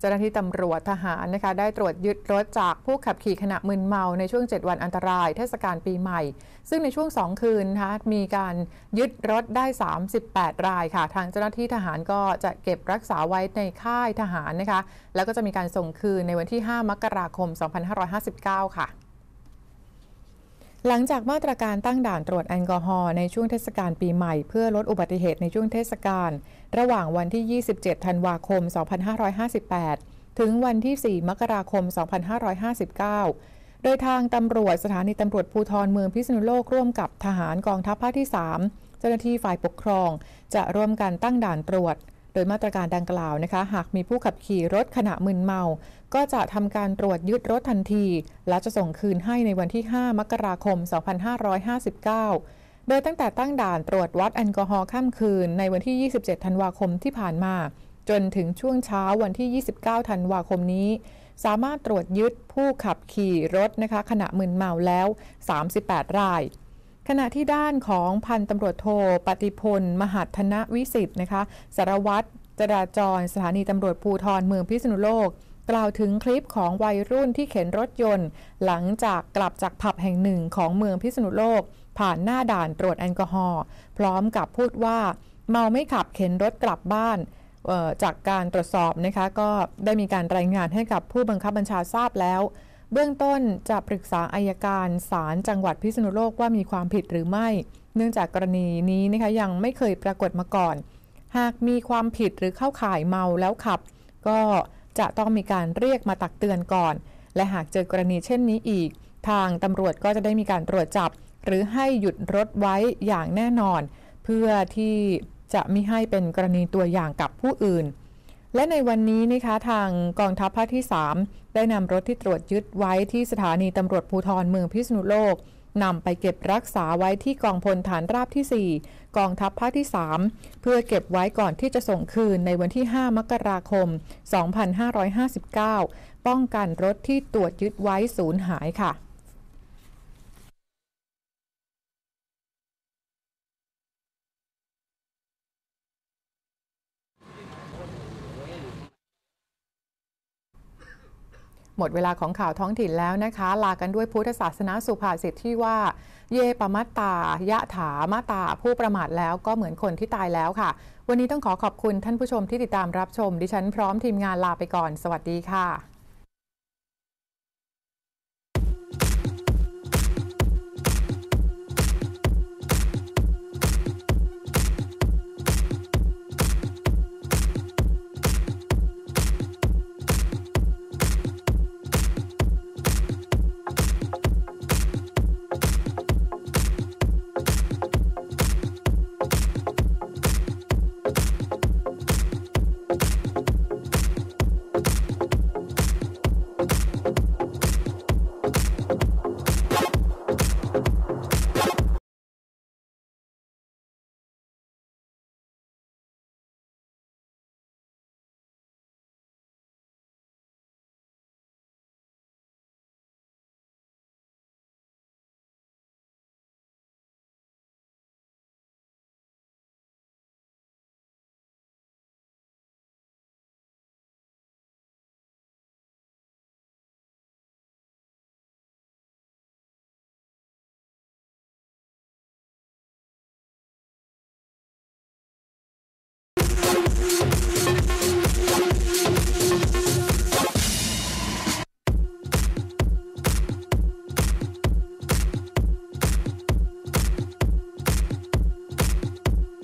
เจ้าหน้าที่ตำรวจทหารนะคะ ได้ตรวจยึดรถจากผู้ขับขี่ขณะมึนเมาในช่วง 7 วันอันตรายเทศกาลปีใหม่ซึ่งในช่วง 2 คืนนะคะมีการยึดรถได้ 38 รายค่ะ ทางเจ้าหน้าที่ทหารก็จะเก็บรักษาไว้ในค่ายทหารนะคะ แล้วก็จะมีการส่งคืนในวันที่ 5 มกราคม 2559 ค่ะหลังจากมาตรการตั้งด่านตรวจแอลกอฮอล์ในช่วงเทศกาลปีใหม่เพื่อลดอุบัติเหตุในช่วงเทศกาลระหว่างวันที่ 27 ธันวาคม 2558 ถึงวันที่ 4 มกราคม 2559 โดยทางตำรวจสถานีตำรวจภูธรเมืองพิษณุโลกร่วมกับทหารกองทัพภาคที่ 3 เจ้าหน้าที่ฝ่ายปกครองจะร่วมกันตั้งด่านตรวจโดยมาตรการดังกล่าวนะคะหากมีผู้ขับขี่รถขณะมึนเมา ก็จะทำการตรวจยึดรถทันที และจะส่งคืนให้ในวันที่ 5 มกราคม 2559 โดยตั้งแต่ตั้งด่าน ตรวจวัดแอลกอฮอล์ข้ามคืนในวันที่ 27 ธันวาคมที่ผ่านมาจนถึงช่วงเช้าวันที่ 29 ธันวาคมนี้ สามารถตรวจยึดผู้ขับขี่รถนะคะขณะมึนเมาแล้ว 38 รายขณะที่ด้านของพันตำรวจโทปฏิพลมหัธนวิสิทธ์นะคะสารวัตรจราจรสถานีตำรวจภูทรเมืองพิษณุโลก กล่าวถึงคลิปของวัยรุ่นที่เข็นรถยนต์หลังจากกลับจากผับแห่งหนึ่งของเมืองพิษณุโลก ผ่านหน้าด่านตรวจแอลกอฮอล์พร้อมกับพูดว่าเมาไม่ขับเข็นรถกลับบ้านจากการตรวจสอบนะคะก็ได้มีการรายงานให้กับผู้บังคับบัญชาทราบแล้วเบื้องต้นจะปรึกษาอายการศาลจังหวัดพิษณุโลกว่ามีความผิดหรือไม่ เนื่องจากกรณีนี้นะคะยังไม่เคยปรากฏมาก่อน หากมีความผิดหรือเข้าข่ายเมาแล้วขับ ก็จะต้องมีการเรียกมาตักเตือนก่อน และหากเจอกรณีเช่นนี้อีก ทางตำรวจก็จะได้มีการตรวจจับ หรือให้หยุดรถไว้อย่างแน่นอน เพื่อที่จะไม่ให้เป็นกรณีตัวอย่างกับผู้อื่นและในวันนี้นะคะทางกองทัพภาคที่ 3 ได้นำรถที่ตรวจยึดไว้ที่สถานีตำรวจภูธรเมืองพิษณุโลกนำไปเก็บรักษาไว้ที่กองพลฐานราบที่ 4 กองทัพภาคที่ 3 เพื่อเก็บไว้ก่อนที่จะส่งคืนในวันที่ 5 มกราคม 2559 ป้องกันรถที่ตรวจยึดไว้สูญหายค่ะหมดเวลาของข่าวท้องถิ่นแล้วนะคะ ลากันด้วยพุทธศาสนาสุภาษิตที่ว่า เยปมัตตา ยะถามตา ผู้ประมาทแล้วก็เหมือนคนที่ตายแล้วค่ะ วันนี้ต้องขอขอบคุณท่านผู้ชมที่ติดตามรับชม ดิฉันพร้อมทีมงานลาไปก่อนสวัสดีค่ะ